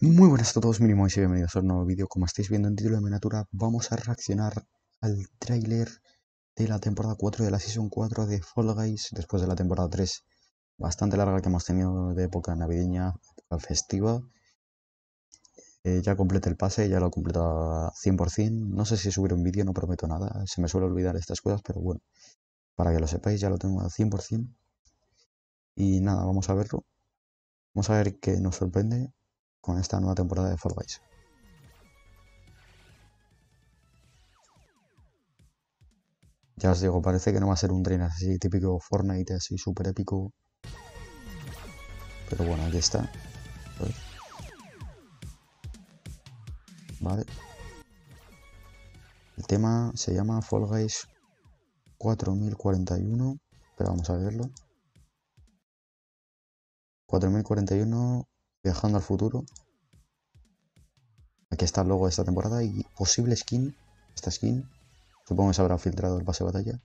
Muy buenas a todos, mínimo y bienvenidos a un nuevo vídeo. Como estáis viendo en título de miniatura, vamos a reaccionar al tráiler de la temporada 4 de la Season 4 de Fall Guys después de la temporada 3 bastante larga que hemos tenido de época navideña, época festiva. Eh, ya completé el pase, ya lo he completado 100%. No sé si subiré un vídeo, no prometo nada. Se me suele olvidar estas cosas, pero bueno, para que lo sepáis, ya lo tengo al 100%. Y nada, vamos a verlo. Vamos a ver qué nos sorprende con esta nueva temporada de Fall Guys. Ya os digo, parece que no va a ser un tren así típico Fortnite, así súper épico. Pero bueno, aquí está. Vale. El tema se llama Fall Guys 4041. Pero vamos a verlo. 4041 Viajando al futuro. Aquí está el logo de esta temporada y posible skin. Esta skin. Supongo que se habrá filtrado el pase de batalla.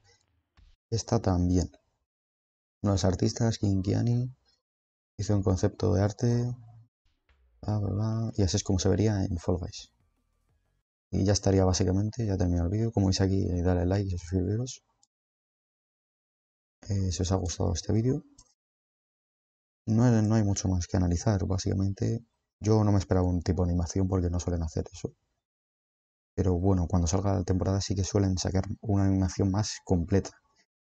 Esta también. Los artistas, Kiani. Hizo un concepto de arte. Y así es como se vería en Fall Guys. Y ya estaría básicamente, ya termina el vídeo. Como veis aquí, eh, dale like y suscribiros. Eh, si os ha gustado este vídeo no, hay mucho más que analizar. Básicamente, yo no me esperaba un tipo de animación porque no suelen hacer eso. Pero bueno, cuando salga la temporada sí que suelen sacar una animación más completa.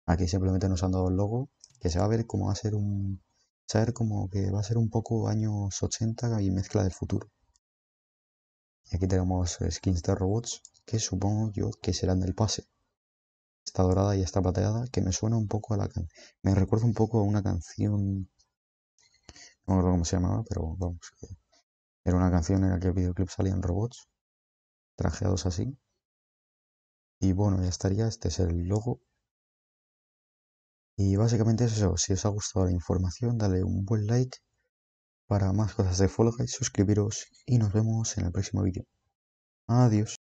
Aquí simplemente nos han dado el logo, que se va a ver cómo va a ser un. Saber como que va a ser un poco años 80 y mezcla del futuro. Y aquí tenemos skins de robots, que supongo yo que serán del pase. Está dorada y está plateada, que me suena un poco a la canción... Me recuerda un poco a una canción no recuerdo cómo se llamaba, pero vamos, era una canción en la que el videoclip salían robots trajeados así. Y bueno, ya estaría, este es el logo. Y básicamente es eso, si os ha gustado la información, dale un buen like para más cosas de folga y suscribiros y nos vemos en el próximo vídeo. Adiós.